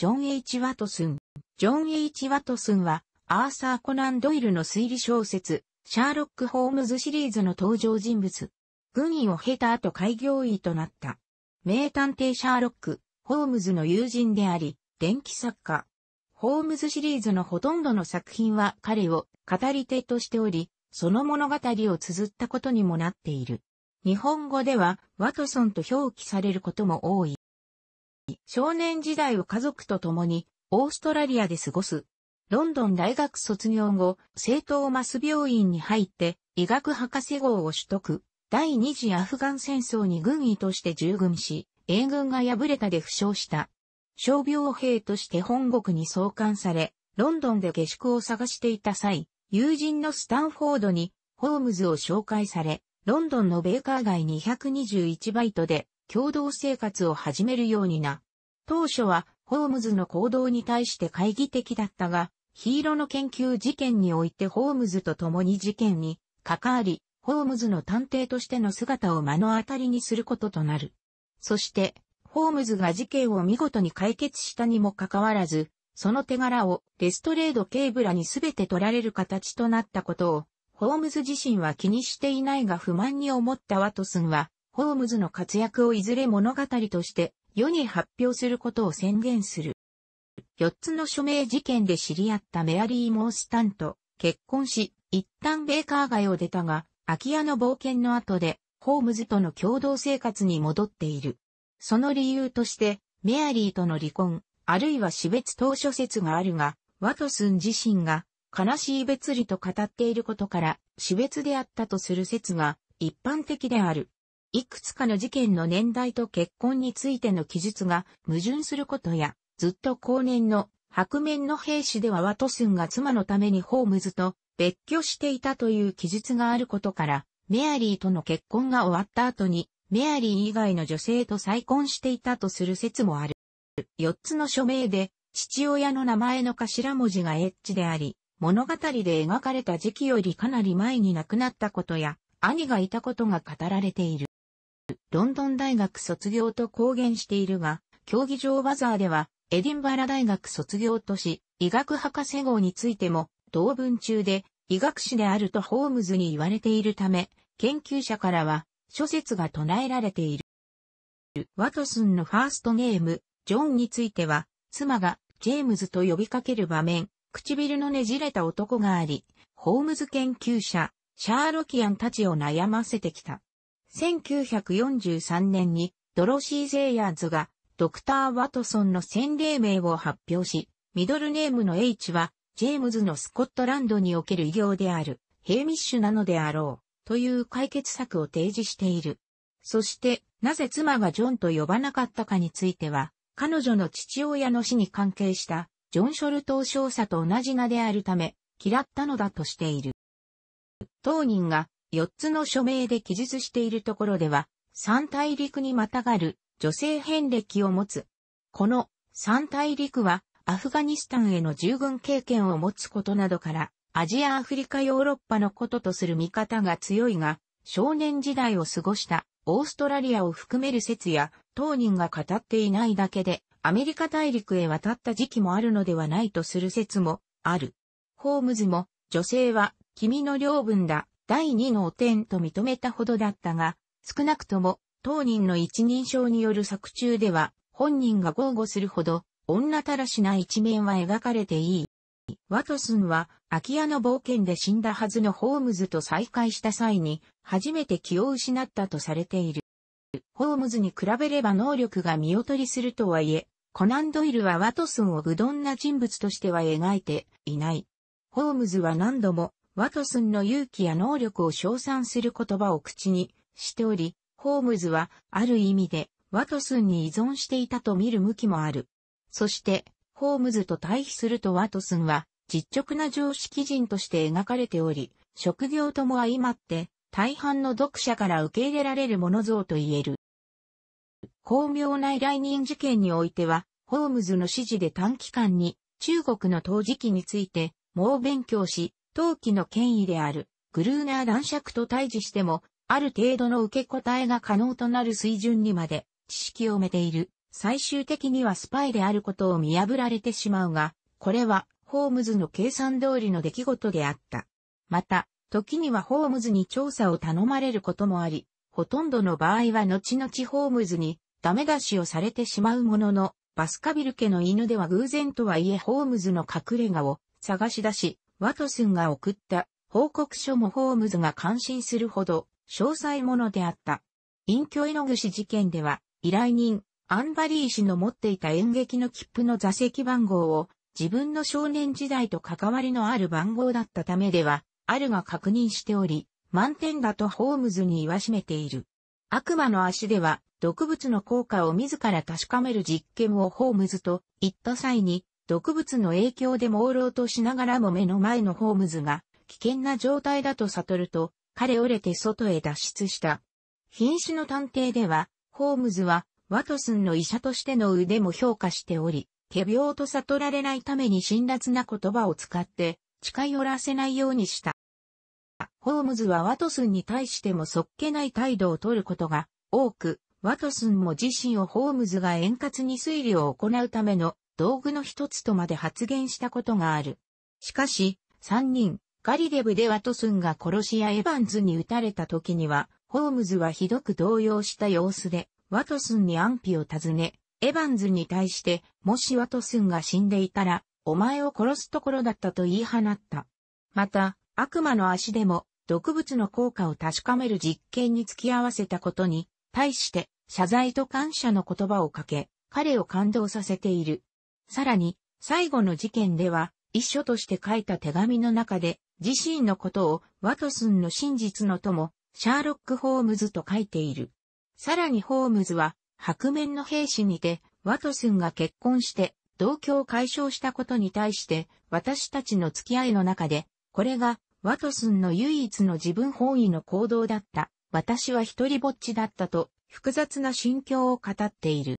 ジョン・ H・ ワトスン。ジョン・ H・ ワトスンは、アーサー・コナン・ドイルの推理小説、シャーロック・ホームズシリーズの登場人物。軍医を経た後開業医となった。名探偵シャーロック、ホームズの友人であり、電気作家。ホームズシリーズのほとんどの作品は彼を語り手としており、その物語を綴ったことにもなっている。日本語では、ワトソンと表記されることも多い。少年時代を家族と共にオーストラリアで過ごす。ロンドン大学卒業後、聖トーマス病院に入って医学博士号を取得。第二次アフガン戦争に軍医として従軍し、英軍が敗れたで負傷した。傷病兵として本国に送還され、ロンドンで下宿を探していた際、友人のスタンフォードにホームズを紹介され、ロンドンのベーカー街221バイトで共同生活を始めるようにな。当初はホームズの行動に対して懐疑的だったが、ヒーロの研究事件においてホームズと共に事件に関わり、ホームズの探偵としての姿を目の当たりにすることとなる。そして、ホームズが事件を見事に解決したにもかかわらず、その手柄をレストレード警部らに全て取られる形となったことを、ホームズ自身は気にしていないが不満に思ったワトスンは、ホームズの活躍をいずれ物語として世に発表することを宣言する。四つの署名事件で知り合ったメアリー・モースタンと結婚し、一旦ベーカー街を出たが、空き家の冒険の後で、ホームズとの共同生活に戻っている。その理由として、メアリーとの離婚、あるいは死別当初説があるが、ワトスン自身が悲しい別離と語っていることから、死別であったとする説が一般的である。いくつかの事件の年代と結婚についての記述が矛盾することや、ずっと後年の白面の兵士ではワトスンが妻のためにホームズと別居していたという記述があることから、メアリーとの結婚が終わった後に、メアリー以外の女性と再婚していたとする説もある。4つの署名で、父親の名前の頭文字がエッジであり、物語で描かれた時期よりかなり前に亡くなったことや、兄がいたことが語られている。ロンドン大学卒業と公言しているが、競技場バザーでは、エディンバラ大学卒業とし、医学博士号についても、同文中で、医学士であるとホームズに言われているため、研究者からは、諸説が唱えられている。ワトスンのファーストネーム、ジョンについては、妻が、ジェームズと呼びかける場面、唇のねじれた男があり、ホームズ研究者、シャーロキアンたちを悩ませてきた。1943年にドロシー・ゼイヤーズがドクター・ワトソンの洗礼名を発表し、ミドルネームの H はジェームズのスコットランドにおける偉業であるヘイミッシュなのであろうという解決策を提示している。そしてなぜ妻がジョンと呼ばなかったかについては彼女の父親の死に関係したジョン・ショルトー少佐と同じ名であるため嫌ったのだとしている。当人が4つの署名で記述しているところでは、三大陸にまたがる女性遍歴を持つ。この三大陸はアフガニスタンへの従軍経験を持つことなどから、アジア・アフリカ・ヨーロッパのこととする見方が強いが、少年時代を過ごしたオーストラリアを含める説や、当人が語っていないだけで、アメリカ大陸へ渡った時期もあるのではないとする説もある。ホームズも、女性は君の領分だ第二の汚点と認めたほどだったが、少なくとも当人の一人称による作中では、本人が豪語するほど、女たらしな一面は描かれていい。ワトソンは、空き家の冒険で死んだはずのホームズと再会した際に、初めて気を失ったとされている。ホームズに比べれば能力が見劣りするとはいえ、コナンドイルはワトソンを愚鈍な人物としては描いていない。ホームズは何度もワトソンの勇気や能力を称賛する言葉を口にしており、ホームズはある意味でワトソンに依存していたと見る向きもある。そして、ホームズと対比するとワトソンは実直な常識人として描かれており、職業とも相まって大半の読者から受け入れられるもの像と言える。巧妙な依頼人事件においては、ホームズの指示で短期間に中国の陶磁器について、猛勉強し、陶器の権威である、グルーナー男爵と対峙しても、ある程度の受け答えが可能となる水準にまで知識を埋めている。最終的にはスパイであることを見破られてしまうが、これはホームズの計算通りの出来事であった。また、時にはホームズに調査を頼まれることもあり、ほとんどの場合は後々ホームズにダメ出しをされてしまうものの、バスカビル家の犬では偶然とはいえホームズの隠れ家を探し出し、ワトスンが送った報告書もホームズが感心するほど詳細ものであった。隠居絵の具師事件では、依頼人、アンバリー氏の持っていた演劇の切符の座席番号を自分の少年時代と関わりのある番号だったためでは、あるが確認しており、満点だとホームズに言わしめている。悪魔の足では、毒物の効果を自ら確かめる実験をホームズと言った際に、毒物の影響で朦朧としながらも目の前のホームズが危険な状態だと悟ると、彼折れて外へ脱出した。瀕死の探偵では、ホームズはワトスンの医者としての腕も評価しており、仮病と悟られないために辛辣な言葉を使って近寄らせないようにした。ホームズはワトスンに対してもそっけない態度をとることが多く、ワトスンも自身をホームズが円滑に推理を行うための道具の一つとまで発言したことがある。しかし、三人、ガリデブでワトスンが殺し屋エヴァンズに撃たれた時には、ホームズはひどく動揺した様子で、ワトスンに安否を尋ね、エヴァンズに対して、もしワトスンが死んでいたら、お前を殺すところだったと言い放った。また、悪魔の足でも、毒物の効果を確かめる実験に付き合わせたことに、対して、謝罪と感謝の言葉をかけ、彼を感動させている。さらに、最後の事件では、一書として書いた手紙の中で、自身のことをワトスンの真実の友、シャーロック・ホームズと書いている。さらにホームズは、白面の兵士にて、ワトスンが結婚して、同居を解消したことに対して、私たちの付き合いの中で、これが、ワトスンの唯一の自分本位の行動だった。私は一人ぼっちだったと、複雑な心境を語っている。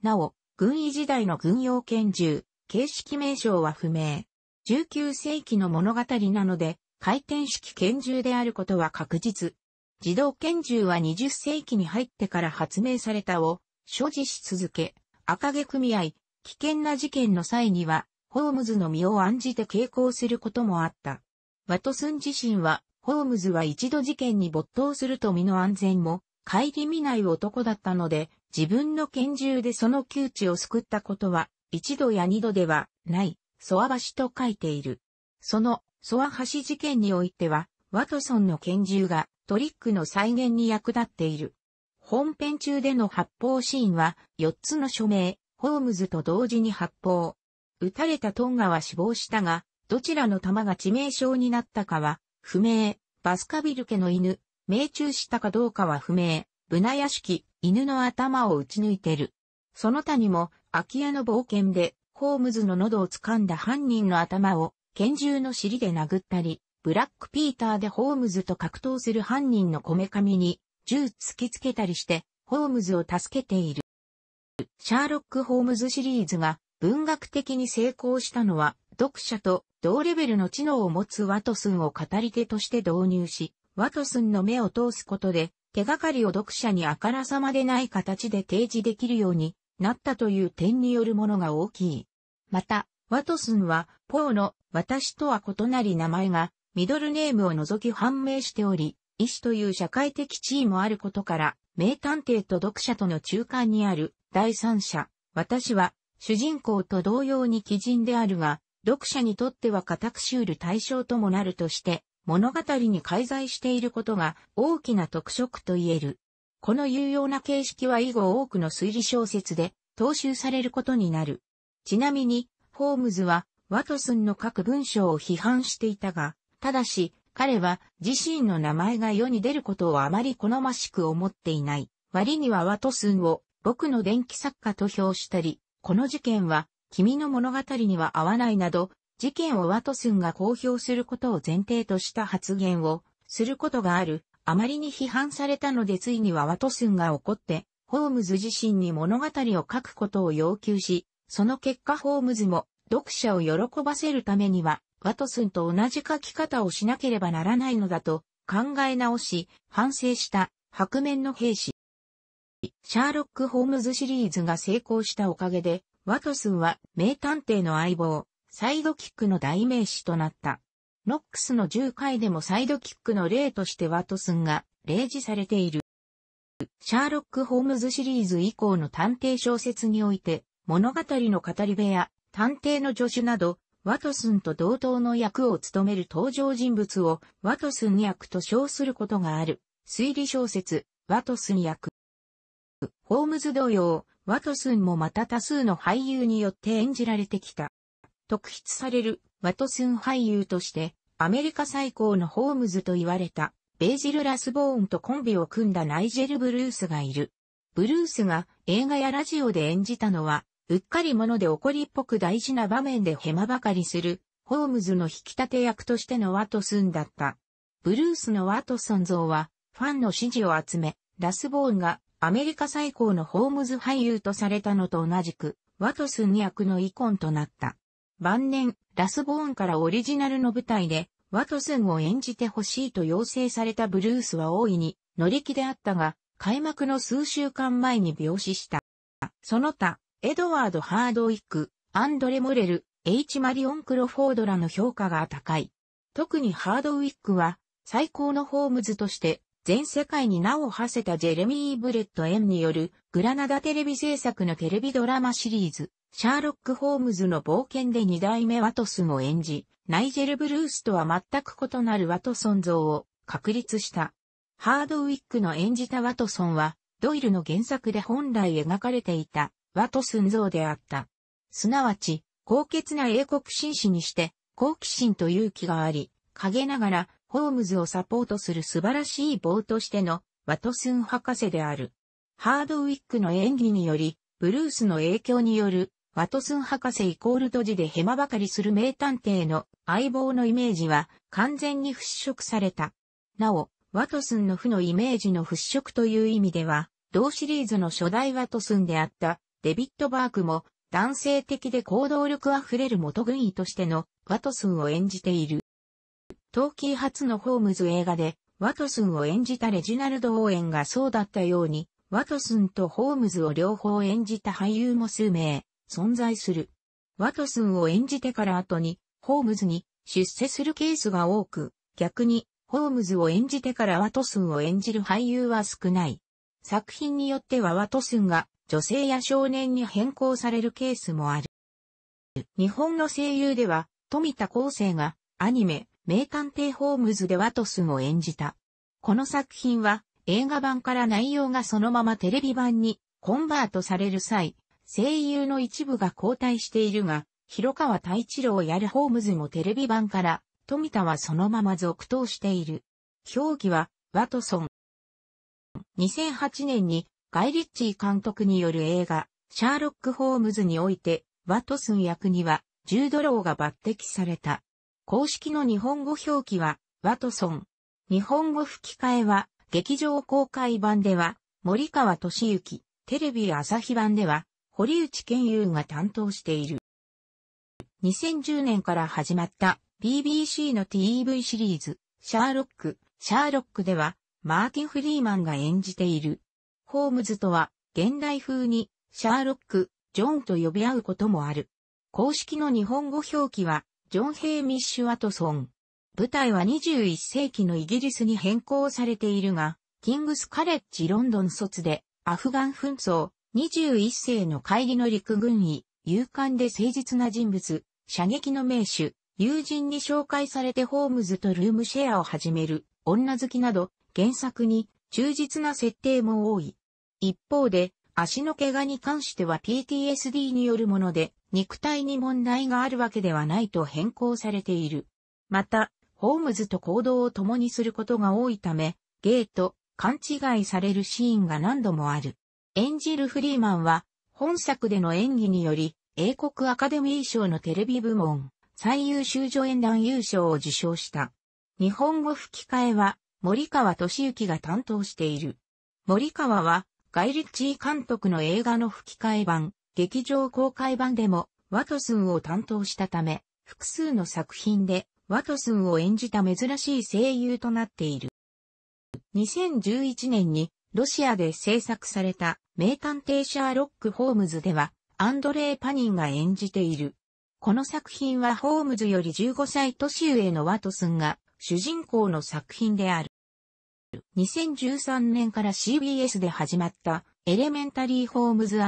なお、軍医時代の軍用拳銃、形式名称は不明。19世紀の物語なので、回転式拳銃であることは確実。自動拳銃は20世紀に入ってから発明されたを所持し続け、赤毛組合、危険な事件の際には、ホームズの身を案じて傾向することもあった。ワトスン自身は、ホームズは一度事件に没頭すると身の安全も、帰り見ない男だったので、自分の拳銃でその窮地を救ったことは、一度や二度ではない、ソア橋と書いている。その、ソア橋事件においては、ワトソンの拳銃がトリックの再現に役立っている。本編中での発砲シーンは、四つの署名、ホームズと同時に発砲。撃たれたトンガは死亡したが、どちらの弾が致命傷になったかは、不明。バスカビル家の犬、命中したかどうかは不明。ブナ屋敷、犬の頭を撃ち抜いてる。その他にも、空き家の冒険で、ホームズの喉を掴んだ犯人の頭を、拳銃の尻で殴ったり、ブラックピーターでホームズと格闘する犯人のこめかみに、銃突きつけたりして、ホームズを助けている。シャーロック・ホームズシリーズが文学的に成功したのは、読者と同レベルの知能を持つワトスンを語り手として導入し、ワトスンの目を通すことで、手がかりを読者にあからさまでない形で提示できるようになったという点によるものが大きい。また、ワトスンは、ポーの私とは異なり名前がミドルネームを除き判明しており、医師という社会的地位もあることから、名探偵と読者との中間にある第三者、私は主人公と同様に鬼人であるが、読者にとっては固くしうる対象ともなるとして、物語に介在していることが大きな特色と言える。この有用な形式は以後多くの推理小説で踏襲されることになる。ちなみに、ホームズはワトスンの各文章を批判していたが、ただし、彼は自身の名前が世に出ることをあまり好ましく思っていない。割にはワトスンを僕の電気作家と評したり、この事件は君の物語には合わないなど事件をワトスンが公表することを前提とした発言をすることがある、あまりに批判されたのでついにはワトスンが怒って、ホームズ自身に物語を書くことを要求し、その結果ホームズも読者を喜ばせるためには、ワトスンと同じ書き方をしなければならないのだと考え直し、反省した白面の兵士。シャーロック・ホームズシリーズが成功したおかげで、ワトスンは名探偵の相棒、サイドキックの代名詞となった。ノックスの10回でもサイドキックの例としてワトスンが例示されている。シャーロック・ホームズシリーズ以降の探偵小説において、物語の語り部や探偵の助手など、ワトスンと同等の役を務める登場人物をワトスン役と称することがある。推理小説、ワトスン役。ホームズ同様、ワトスンもまた多数の俳優によって演じられてきた。特筆されるワトスン俳優として、アメリカ最高のホームズと言われた、ベージル・ラスボーンとコンビを組んだナイジェル・ブルースがいる。ブルースが映画やラジオで演じたのは、うっかり者で怒りっぽく大事な場面でヘマばかりする、ホームズの引き立て役としてのワトスンだった。ブルースのワトソン像は、ファンの支持を集め、ラスボーンがアメリカ最高のホームズ俳優とされたのと同じく、ワトスン役のイコンとなった。晩年、ラスボーンからオリジナルの舞台で、ワトソンを演じてほしいと要請されたブルースは大いに乗り気であったが、開幕の数週間前に病死した。その他、エドワード・ハードウィック、アンドレ・モレル、H・ マリオン・クロフォードらの評価が高い。特にハードウィックは、最高のホームズとして全世界に名を馳せたジェレミー・ブレット・エンによるグラナダテレビ制作のテレビドラマシリーズ、シャーロック・ホームズの冒険で二代目ワトスンを演じ、ナイジェル・ブルースとは全く異なるワトソン像を確立した。ハードウィックの演じたワトソンは、ドイルの原作で本来描かれていたワトソン像であった。すなわち、高潔な英国紳士にして、好奇心と勇気があり、陰ながらホームズをサポートする素晴らしい棒としてのワトスン博士である。ハードウィックの演技により、ブルースの影響によるワトスン博士イコールドジでヘマばかりする名探偵の相棒のイメージは完全に払拭された。なお、ワトスンの負のイメージの払拭という意味では、同シリーズの初代ワトスンであったデビッド・バークも男性的で行動力あふれる元軍医としてのワトスンを演じている。トーキー初のホームズ映画で、ワトスンを演じたレジナルド・オーエンがそうだったように、ワトスンとホームズを両方演じた俳優も数名、存在する。ワトスンを演じてから後に、ホームズに出世するケースが多く、逆に、ホームズを演じてからワトスンを演じる俳優は少ない。作品によってはワトスンが女性や少年に変更されるケースもある。日本の声優では、富田康生がアニメ、名探偵ホームズでワトスンを演じた。この作品は映画版から内容がそのままテレビ版にコンバートされる際、声優の一部が交代しているが、広川太一郎やるホームズもテレビ版から、富田はそのまま続投している。表記は、ワトソン。2008年にガイ・リッチー監督による映画、シャーロック・ホームズにおいて、ワトスン役には、ジュードローが抜擢された。公式の日本語表記は、ワトソン。日本語吹き替えは、劇場公開版では、森川俊之、テレビ朝日版では、堀内健優が担当している。2010年から始まった BBC の TV シリーズ、シャーロック、シャーロックでは、マーティン・フリーマンが演じている。ホームズとは、現代風に、シャーロック、ジョンと呼び合うこともある。公式の日本語表記は、ジョン・ヘイミッシュ・アトソン。舞台は21世紀のイギリスに変更されているが、キングス・カレッジ・ロンドン卒で、アフガン紛争、21世の帰りの陸軍医、勇敢で誠実な人物、射撃の名手、友人に紹介されてホームズとルームシェアを始める、女好きなど、原作に忠実な設定も多い。一方で、足の怪我に関しては PTSD によるもので、肉体に問題があるわけではないと変更されている。また、ホームズと行動を共にすることが多いため、ゲイと勘違いされるシーンが何度もある。演じるフリーマンは、本作での演技により、英国アカデミー賞のテレビ部門、最優秀助演団優勝を受賞した。日本語吹き替えは、森川俊之が担当している。森川は、ガイリッチー監督の映画の吹き替え版、劇場公開版でもワトスンを担当したため、複数の作品でワトスンを演じた珍しい声優となっている。2011年にロシアで制作された名探偵シャーロック・ホームズではアンドレイ・パニンが演じている。この作品はホームズより15歳年上のワトスンが主人公の作品である。2013年から CBS で始まったエレメンタリー・ホームズ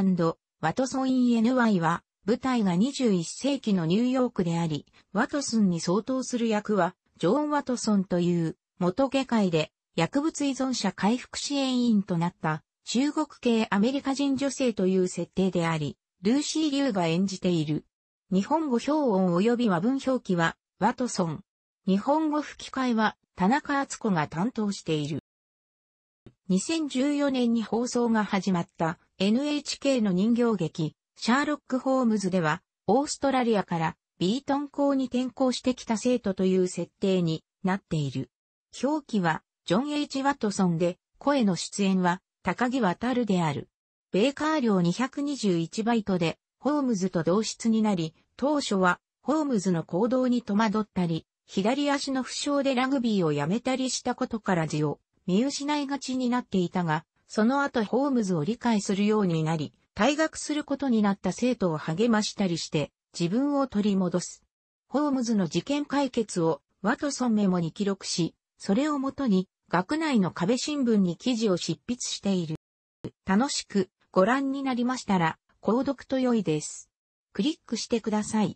ワトソン ENY は、舞台が21世紀のニューヨークであり、ワトソンに相当する役は、ジョーン・ワトソンという、元科界で、薬物依存者回復支援員となった、中国系アメリカ人女性という設定であり、ルーシー・リュウが演じている。日本語表音及び和文表記は、ワトソン。日本語吹き替えは、田中敦子が担当している。2014年に放送が始まった、NHK の人形劇、シャーロック・ホームズでは、オーストラリアからビートン校に転校してきた生徒という設定になっている。表記は、ジョン・ H・ ワトソンで、声の出演は、高木渡るである。ベーカー量221バイトで、ホームズと同室になり、当初は、ホームズの行動に戸惑ったり、左足の負傷でラグビーをやめたりしたことから字を見失いがちになっていたが、その後ホームズを理解するようになり、退学することになった生徒を励ましたりして、自分を取り戻す。ホームズの事件解決をワトソンメモに記録し、それをもとに学内の壁新聞に記事を執筆している。楽しくご覧になりましたら、購読と良いです。クリックしてください。